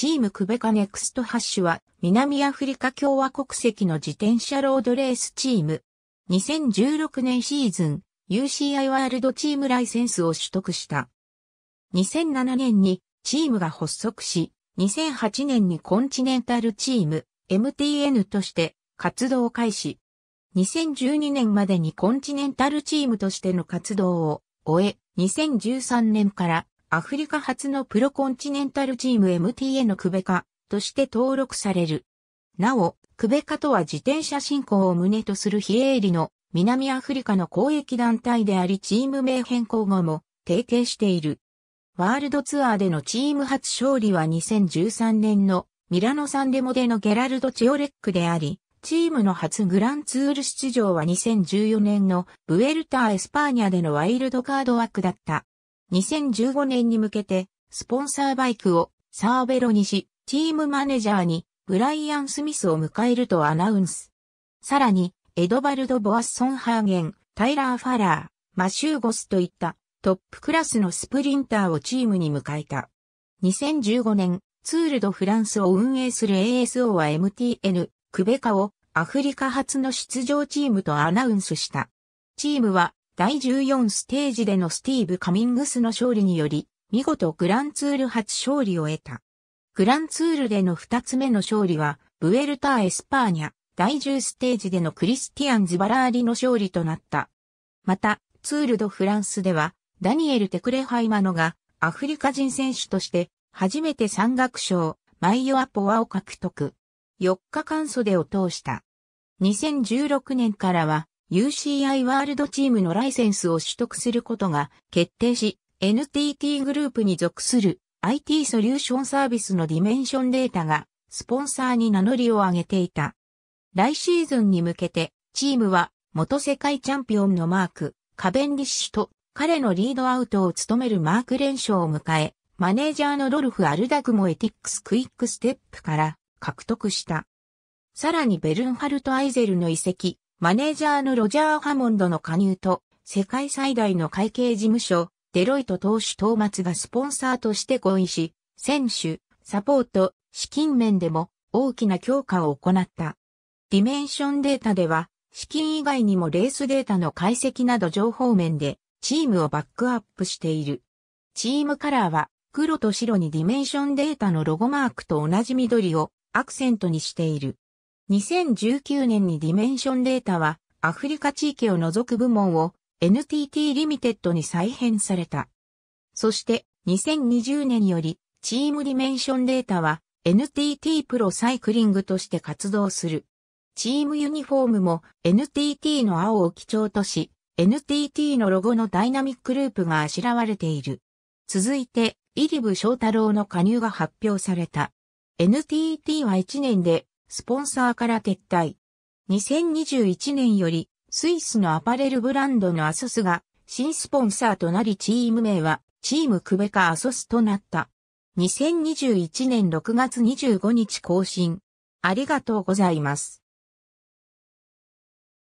チームクベカネクストハッシュは南アフリカ共和国籍の自転車ロードレースチーム。2016年シーズン UCI ワールドチームライセンスを取得した。2007年にチームが発足し、2008年にコンチネンタルチーム MTN として活動開始。2012年までにコンチネンタルチームとしての活動を終え、2013年からアフリカ初のプロコンチネンタルチーム m t のクベカとして登録される。なお、クベカとは自転車進行を旨とする非営利の南アフリカの公益団体でありチーム名変更後も提携している。ワールドツアーでのチーム初勝利は2013年のミラノサンデモでのゲラルド・チオレックであり、チームの初グランツール出場は2014年のブエルタ・エスパーニャでのワイルドカード枠だった。2015年に向けて、スポンサーバイクをサーベロにし、チームマネジャーにブライアン・スミスを迎えるとアナウンス。さらに、エドバルド・ボアッソン・ハーゲン、タイラー・ファラー、マシューゴスといったトップクラスのスプリンターをチームに迎えた。2015年、ツール・ド・フランスを運営する ASO は MTN、クベカをアフリカ初の出場チームとアナウンスした。チームは第14ステージでのスティーブ・カミングスの勝利により、見事グランツール初勝利を得た。グランツールでの2つ目の勝利は、ブエルター・エスパーニャ、第10ステージでのクリスティアン・ズバラーリの勝利となった。また、ツール・ド・フランスでは、ダニエル・テクレハイマノが、アフリカ人選手として、初めて山岳賞、マイヨアポワを獲得。4日間袖を通した。2016年からは、UCI ワールドチームのライセンスを取得することが決定し、NTT グループに属する IT ソリューションサービスのディメンションデータがスポンサーに名乗りを上げていた。来シーズンに向けてチームは元世界チャンピオンのマーク、カベンディッシュと彼のリードアウトを務めるマーク連勝を迎え、マネージャーのロルフ・アルダグもエティックス・クイックステップから獲得した。さらにベルンハルト・アイゼルの遺跡、マネージャーのロジャー・ハモンドの加入と、世界最大の会計事務所、デロイト投資トーマツがスポンサーとして合意し、選手、サポート、資金面でも大きな強化を行った。ディメンションデータでは、資金以外にもレースデータの解析など情報面で、チームをバックアップしている。チームカラーは、黒と白にディメンションデータのロゴマークと同じ緑をアクセントにしている。2019年にディメンションデータはアフリカ地域を除く部門を NTT リミテッドに再編された。そして2020年よりチームディメンションデータは NTT プロサイクリングとして活動する。チームユニフォームも NTT の青を基調とし、NTT のロゴのダイナミックループがあしらわれている。続いて、イリブ翔太郎の加入が発表された。NTT は1年でスポンサーから撤退。2021年より、スイスのアパレルブランドのアソスが、新スポンサーとなりチーム名は、チームクベカアソスとなった。2021年6月25日更新。ありがとうございます。